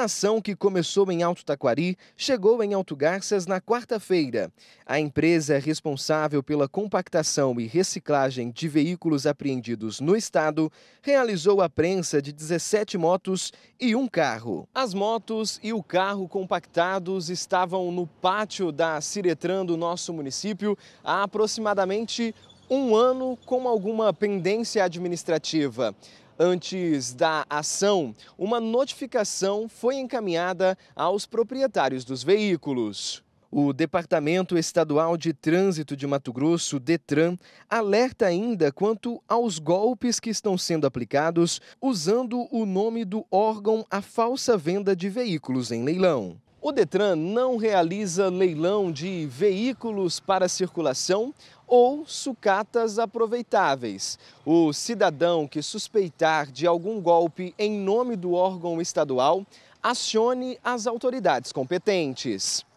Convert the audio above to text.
A ação, que começou em Alto Taquari, chegou em Alto Garças na quarta-feira. A empresa é responsável pela compactação e reciclagem de veículos apreendidos no estado realizou a prensa de 17 motos e um carro. As motos e o carro compactados estavam no pátio da Ciretran do nosso município há aproximadamente um ano com alguma pendência administrativa. Antes da ação, uma notificação foi encaminhada aos proprietários dos veículos. O Departamento Estadual de Trânsito de Mato Grosso, Detran, alerta ainda quanto aos golpes que estão sendo aplicados usando o nome do órgão à falsa venda de veículos em leilão. O Detran não realiza leilão de veículos para circulação ou sucatas aproveitáveis. O cidadão que suspeitar de algum golpe em nome do órgão estadual, acione as autoridades competentes.